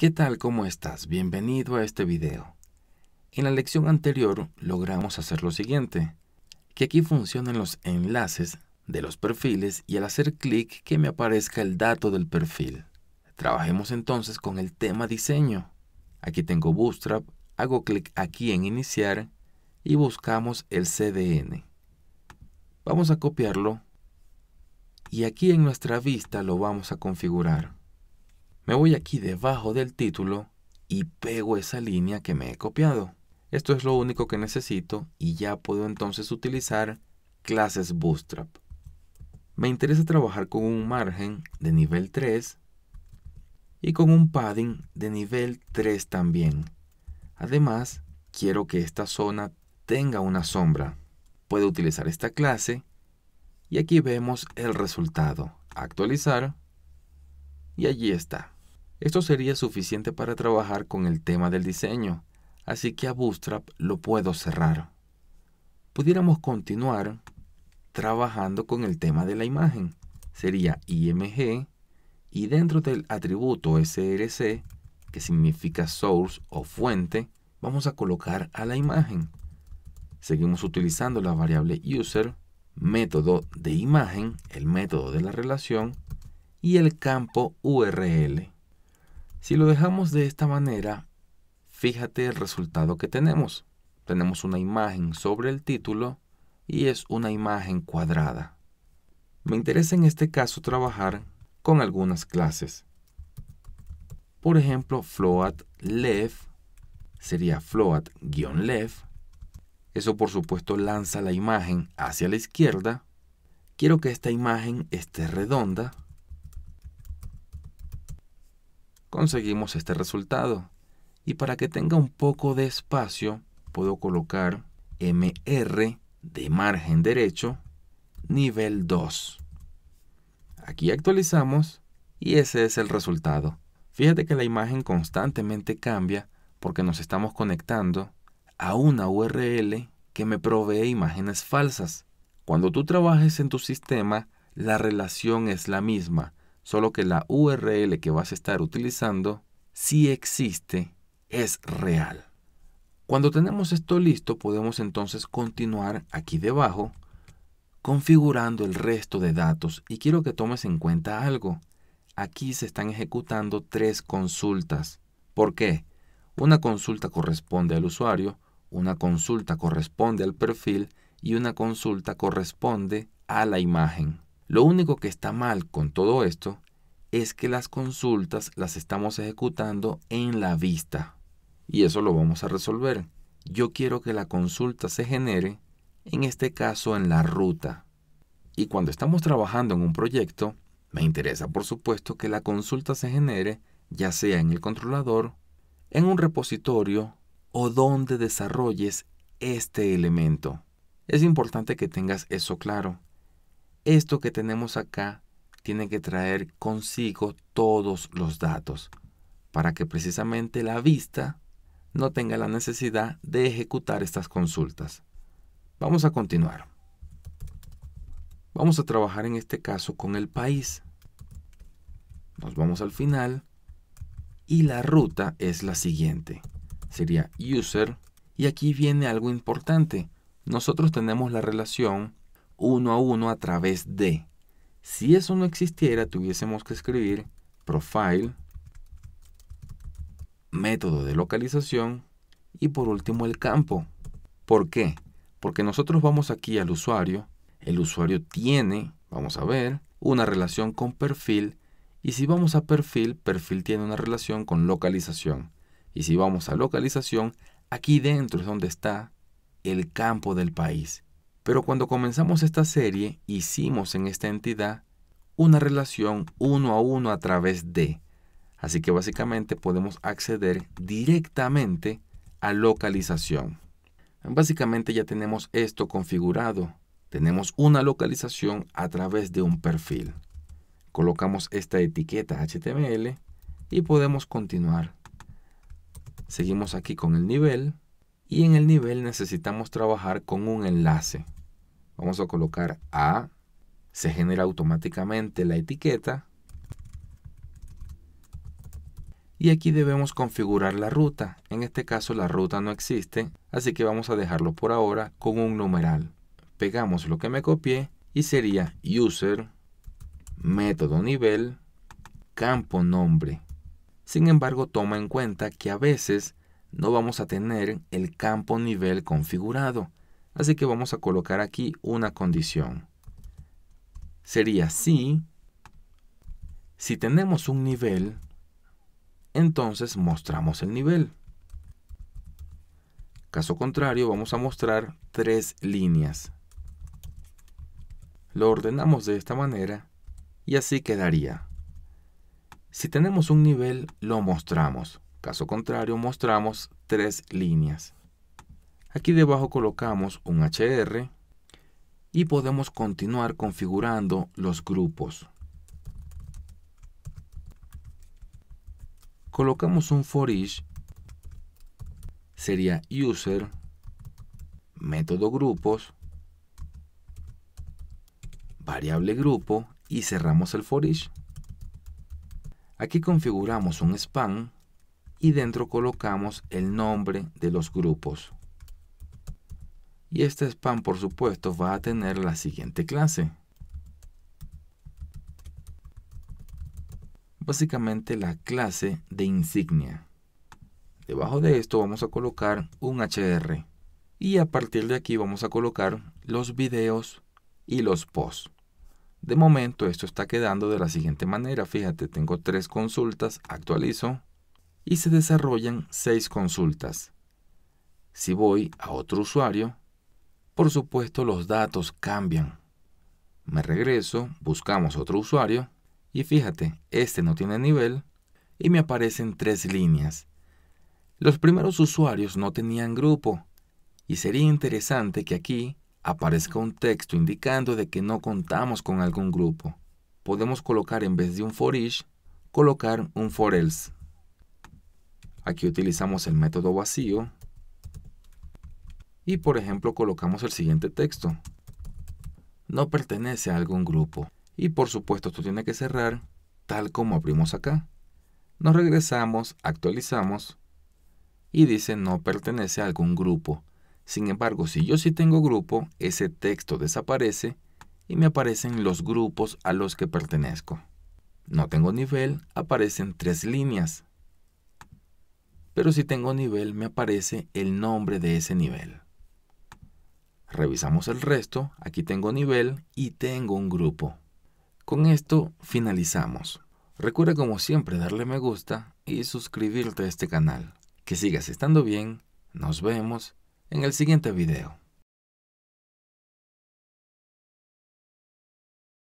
¿Qué tal? ¿Cómo estás? Bienvenido a este video. En la lección anterior logramos hacer lo siguiente, que aquí funcionan los enlaces de los perfiles y al hacer clic que me aparezca el dato del perfil. Trabajemos entonces con el tema diseño. Aquí tengo Bootstrap, hago clic aquí en iniciar y buscamos el CDN. Vamos a copiarlo y aquí en nuestra vista lo vamos a configurar. Me voy aquí debajo del título y pego esa línea que me he copiado. Esto es lo único que necesito y ya puedo entonces utilizar clases Bootstrap. Me interesa trabajar con un margen de nivel 3 y con un padding de nivel 3 también. Además, quiero que esta zona tenga una sombra. Puedo utilizar esta clase y aquí vemos el resultado. Actualizar y allí está. Esto sería suficiente para trabajar con el tema del diseño, así que a Bootstrap lo puedo cerrar. Pudiéramos continuar trabajando con el tema de la imagen. Sería img y dentro del atributo src, que significa source o fuente, vamos a colocar a la imagen. Seguimos utilizando la variable user, método de imagen, el método de la relación y el campo URL. Si lo dejamos de esta manera, fíjate el resultado que tenemos. Tenemos una imagen sobre el título y es una imagen cuadrada. Me interesa en este caso trabajar con algunas clases. Por ejemplo, float left sería float-left. Eso por supuesto lanza la imagen hacia la izquierda. Quiero que esta imagen esté redonda Conseguimos este resultado. Y para que tenga un poco de espacio, puedo colocar MR de margen derecho, nivel 2. Aquí actualizamos y ese es el resultado. Fíjate que la imagen constantemente cambia porque nos estamos conectando a una URL que me provee imágenes falsas. Cuando tú trabajes en tu sistema, la relación es la misma solo que la URL que vas a estar utilizando si existe, es real. Cuando tenemos esto listo, podemos entonces continuar aquí debajo configurando el resto de datos y quiero que tomes en cuenta algo. Aquí se están ejecutando tres consultas. ¿Por qué? Una consulta corresponde al usuario, una consulta corresponde al perfil y una consulta corresponde a la imagen. Lo único que está mal con todo esto es que las consultas las estamos ejecutando en la vista. Y eso lo vamos a resolver. Yo quiero que la consulta se genere, en este caso en la ruta. Y cuando estamos trabajando en un proyecto, me interesa por supuesto que la consulta se genere ya sea en el controlador, en un repositorio o donde desarrolles este elemento. Es importante que tengas eso claro. Esto que tenemos acá tiene que traer consigo todos los datos para que precisamente la vista no tenga la necesidad de ejecutar estas consultas. Vamos a continuar. Vamos a trabajar en este caso con el país. Nos vamos al final y la ruta es la siguiente. Sería user y aquí viene algo importante. Nosotros tenemos la relación uno a uno a través de. Si eso no existiera, tuviésemos que escribir profile, método de localización y por último el campo. ¿Por qué? Porque nosotros vamos aquí al usuario, el usuario tiene, vamos a ver, una relación con perfil y si vamos a perfil, perfil tiene una relación con localización. Y si vamos a localización, aquí dentro es donde está el campo del país. Pero cuando comenzamos esta serie, hicimos en esta entidad una relación uno a uno a través de. Así que básicamente podemos acceder directamente a localización. Básicamente ya tenemos esto configurado. Tenemos una localización a través de un perfil. Colocamos esta etiqueta HTML y podemos continuar. Seguimos aquí con el nivel y en el nivel necesitamos trabajar con un enlace. Vamos a colocar A. Se genera automáticamente la etiqueta. Y aquí debemos configurar la ruta. En este caso la ruta no existe, así que vamos a dejarlo por ahora con un numeral. Pegamos lo que me copié y sería user, método nivel, campo nombre. Sin embargo, toma en cuenta que a veces no vamos a tener el campo nivel configurado. Así que vamos a colocar aquí una condición. Sería si, si tenemos un nivel, entonces mostramos el nivel. Caso contrario, vamos a mostrar tres líneas. Lo ordenamos de esta manera y así quedaría. Si tenemos un nivel, lo mostramos. Caso contrario, mostramos tres líneas. Aquí debajo colocamos un HR y podemos continuar configurando los grupos. Colocamos un for sería user, método grupos, variable grupo y cerramos el for Aquí configuramos un span y dentro colocamos el nombre de los grupos. Y este spam, por supuesto, va a tener la siguiente clase. Básicamente la clase de insignia. Debajo de esto vamos a colocar un HR. Y a partir de aquí vamos a colocar los videos y los posts. De momento esto está quedando de la siguiente manera. Fíjate, tengo tres consultas, actualizo y se desarrollan seis consultas. Si voy a otro usuario, por supuesto, los datos cambian. Me regreso, buscamos otro usuario y fíjate, este no tiene nivel y me aparecen tres líneas. Los primeros usuarios no tenían grupo y sería interesante que aquí aparezca un texto indicando de que no contamos con algún grupo. Podemos colocar en vez de un for each, colocar un for else. Aquí utilizamos el método vacío y por ejemplo colocamos el siguiente texto. No pertenece a algún grupo. Y por supuesto esto tiene que cerrar tal como abrimos acá. Nos regresamos, actualizamos y dice no pertenece a algún grupo. Sin embargo, si yo sí tengo grupo, ese texto desaparece y me aparecen los grupos a los que pertenezco. No tengo nivel, aparecen tres líneas. Pero si tengo nivel, me aparece el nombre de ese nivel. Revisamos el resto, aquí tengo nivel y tengo un grupo. Con esto finalizamos. Recuerda como siempre darle me gusta y suscribirte a este canal. Que sigas estando bien, nos vemos en el siguiente video.